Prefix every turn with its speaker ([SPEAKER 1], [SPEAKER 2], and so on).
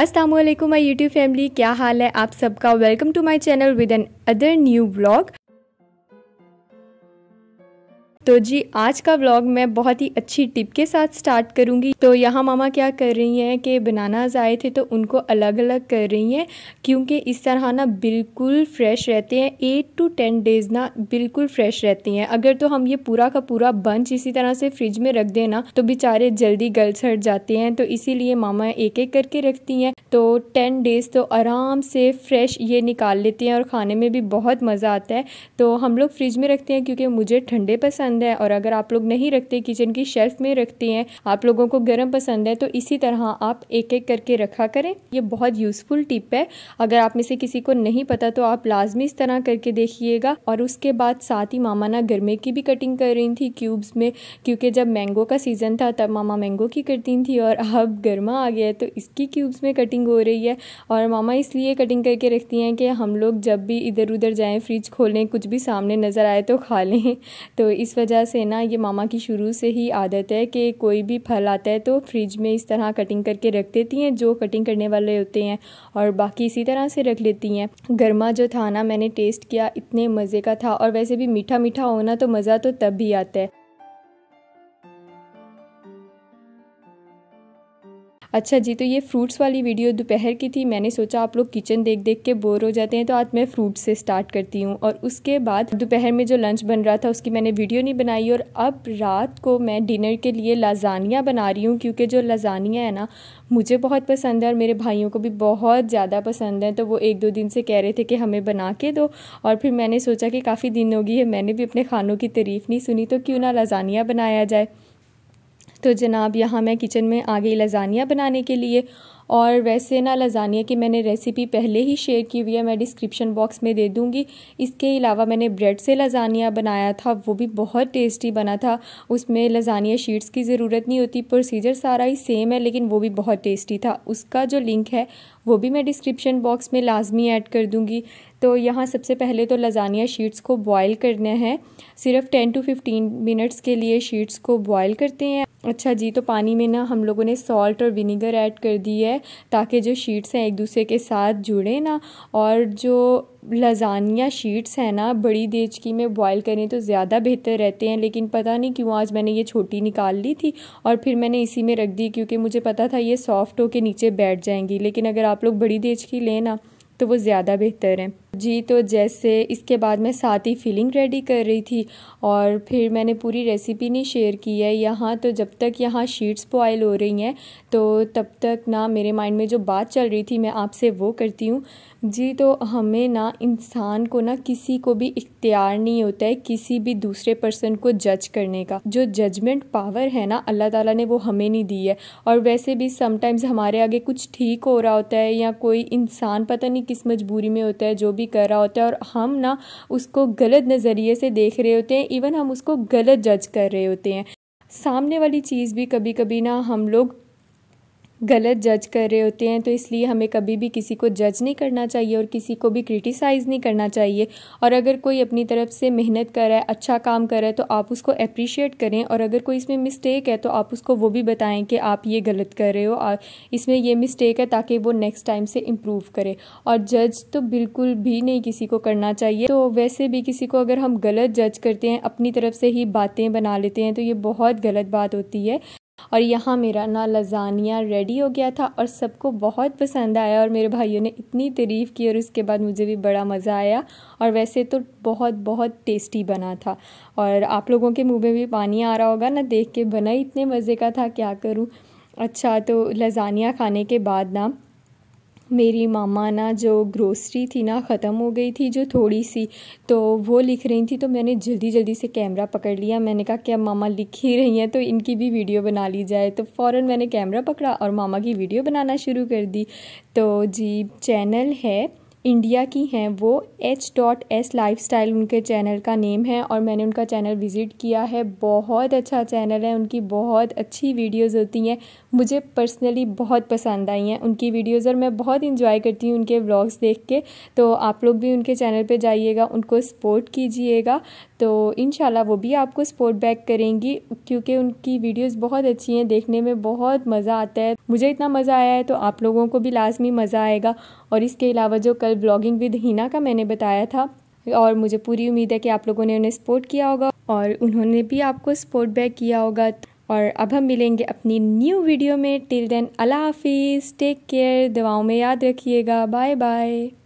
[SPEAKER 1] Aslam my YouTube YouTube family क्या हाल है आप सबका welcome to my channel with another new blog तो जी आज का व्लॉग मैं बहुत ही अच्छी टिप के साथ स्टार्ट करूंगी तो यहाँ मामा क्या कर रही हैं कि बनानाज आए थे तो उनको अलग अलग कर रही हैं क्योंकि इस तरह ना बिल्कुल फ्रेश रहते हैं एट टू टेन डेज़ ना बिल्कुल फ्रेश रहती हैं अगर तो हम ये पूरा का पूरा बंच इसी तरह से फ्रिज में रख देना तो बेचारे जल्दी गल सट जाते हैं तो इसीलिए मामा एक एक करके रखती हैं तो टेन डेज़ तो आराम से फ्रेश ये निकाल लेते हैं और खाने में भी बहुत मज़ा आता है तो हम लोग फ्रिज में रखते हैं क्योंकि मुझे ठंडे पसंद पसंद है और अगर आप लोग नहीं रखते किचन की शेल्फ में रखते हैं आप लोगों को गर्म पसंद है तो इसी तरह आप एक एक करके रखा करें ये बहुत यूज़फुल टिप है अगर आप में से किसी को नहीं पता तो आप लाजमी इस तरह करके देखिएगा और उसके बाद साथ ही मामा ना गर्मे की भी कटिंग कर रही थी क्यूब्स में क्योंकि जब मैंगो का सीज़न था तब मामा मैंगो की करती थी और अब गर्मा आ गया है तो इसकी क्यूब्स में कटिंग हो रही है और मामा इसलिए कटिंग करके रखती हैं कि हम लोग जब भी इधर उधर जाएँ फ्रिज खोलें कुछ भी सामने नज़र आए तो खा लें तो इस वजह से ना ये मामा की शुरू से ही आदत है कि कोई भी फल आता है तो फ्रिज में इस तरह कटिंग करके रख देती हैं जो कटिंग करने वाले होते हैं और बाकी इसी तरह से रख लेती हैं गर्मा जो था ना मैंने टेस्ट किया इतने मज़े का था और वैसे भी मीठा मीठा होना तो मज़ा तो तब भी आता है अच्छा जी तो ये फ्रूट्स वाली वीडियो दोपहर की थी मैंने सोचा आप लोग किचन देख देख के बोर हो जाते हैं तो आज मैं फ्रूट से स्टार्ट करती हूँ और उसके बाद दोपहर में जो लंच बन रहा था उसकी मैंने वीडियो नहीं बनाई और अब रात को मैं डिनर के लिए लाजानिया बना रही हूँ क्योंकि जो लाजानिया है ना मुझे बहुत पसंद है और मेरे भाइयों को भी बहुत ज़्यादा पसंद है तो वो एक दो दिन से कह रहे थे कि हमें बना के दो और फिर मैंने सोचा कि काफ़ी दिन होगी है मैंने भी अपने खानों की तारीफ़ नहीं सुनी तो क्यों ना लाजानिया बनाया जाए तो जनाब यहाँ मैं किचन में आ गई लजानिया बनाने के लिए और वैसे ना लजानिया की मैंने रेसिपी पहले ही शेयर की हुई है मैं डिस्क्रिप्शन बॉक्स में दे दूँगी इसके अलावा मैंने ब्रेड से लजानिया बनाया था वो भी बहुत टेस्टी बना था उसमें लजानिया शीट्स की ज़रूरत नहीं होती प्रोसीजर सारा ही सेम है लेकिन वो भी बहुत टेस्टी था उसका जो लिंक है वो भी मैं डिस्क्रिप्शन बॉक्स में लाजमी ऐड कर दूँगी तो यहाँ सबसे पहले तो लजानिया शीट्स को बॉयल करना है सिर्फ टेन टू फिफ्टीन मिनट्स के लिए शीट्स को बॉयल करते हैं अच्छा जी तो पानी में ना हम लोगों ने सॉल्ट और विनीगर ऐड कर दी है ताकि जो शीट्स हैं एक दूसरे के साथ जुड़े ना और जो लजानिया शीट्स हैं ना बड़ी देचकी में बॉयल करें तो ज़्यादा बेहतर रहते हैं लेकिन पता नहीं क्यों आज मैंने ये छोटी निकाल ली थी और फिर मैंने इसी में रख दी क्योंकि मुझे पता था ये सॉफ्ट के नीचे बैठ जाएंगी लेकिन अगर आप लोग बड़ी देचकी लें ना तो वो ज़्यादा बेहतर हैं जी तो जैसे इसके बाद मैं साथ ही फिलिंग रेडी कर रही थी और फिर मैंने पूरी रेसिपी नहीं शेयर की है यहाँ तो जब तक यहाँ शीट्स बॉयल हो रही हैं तो तब तक ना मेरे माइंड में जो बात चल रही थी मैं आपसे वो करती हूँ जी तो हमें ना इंसान को ना किसी को भी इख्तियार नहीं होता है किसी भी दूसरे पर्सन को जज करने का जो जजमेंट पावर है ना अल्लाह ताला ने वो हमें नहीं दी है और वैसे भी समटाइम्स हमारे आगे कुछ ठीक हो रहा होता है या कोई इंसान पता नहीं किस मजबूरी में होता है जो भी भी कर रहा होता है और हम ना उसको गलत नज़रिए से देख रहे होते हैं इवन हम उसको गलत जज कर रहे होते हैं सामने वाली चीज़ भी कभी कभी ना हम लोग गलत जज कर रहे होते हैं तो इसलिए हमें कभी भी किसी को जज नहीं करना चाहिए और किसी को भी क्रिटिसाइज़ नहीं करना चाहिए और अगर कोई अपनी तरफ से मेहनत कर रहा है अच्छा काम कर रहा है तो आप उसको अप्रिशिएट करें और अगर कोई इसमें मिस्टेक है तो आप उसको वो भी बताएं कि आप ये गलत कर रहे हो और इसमें ये मिस्टेक है ताकि वो नेक्स्ट टाइम से इम्प्रूव करे और जज तो बिल्कुल भी नहीं किसी को करना चाहिए तो वैसे भी किसी को अगर हम गलत जज करते हैं अपनी तरफ से ही बातें बना लेते हैं तो ये बहुत गलत बात होती है और यहाँ मेरा ना लजानिया रेडी हो गया था और सबको बहुत पसंद आया और मेरे भाइयों ने इतनी तारीफ़ की और उसके बाद मुझे भी बड़ा मज़ा आया और वैसे तो बहुत बहुत टेस्टी बना था और आप लोगों के मुँह में भी पानी आ रहा होगा ना देख के बना इतने मज़े का था क्या करूँ अच्छा तो लजानिया खाने के बाद ना मेरी मामा ना जो ग्रोसरी थी ना ख़त्म हो गई थी जो थोड़ी सी तो वो लिख रही थी तो मैंने जल्दी जल्दी से कैमरा पकड़ लिया मैंने कहा कि अब मामा लिख ही रही हैं तो इनकी भी वीडियो बना ली जाए तो फ़ौर मैंने कैमरा पकड़ा और मामा की वीडियो बनाना शुरू कर दी तो जी चैनल है इंडिया की हैं वो H dot S lifestyle उनके चैनल का नेम है और मैंने उनका चैनल विज़िट किया है बहुत अच्छा चैनल है उनकी बहुत अच्छी वीडियोस होती हैं मुझे पर्सनली बहुत पसंद आई हैं उनकी वीडियोस और मैं बहुत इंजॉय करती हूँ उनके ब्लॉग्स देख के तो आप लोग भी उनके चैनल पे जाइएगा उनको सपोर्ट कीजिएगा तो इन वो भी आपको सपोर्ट बैक करेंगी क्योंकि उनकी वीडियोज़ बहुत अच्छी हैं देखने में बहुत मज़ा आता है मुझे इतना मज़ा आया है तो आप लोगों को भी लाजमी मज़ा आएगा और इसके अलावा जो कल चैनल ब्लॉगिंग विद हिना का मैंने बताया था और मुझे पूरी उम्मीद है कि आप लोगों ने उन्हें सपोर्ट किया होगा और उन्होंने भी आपको सपोर्ट बैक किया होगा और अब हम मिलेंगे अपनी न्यू वीडियो में टिल देन अल्लाह हाफिज़ टेक केयर दवाओं में याद रखिएगा बाय बाय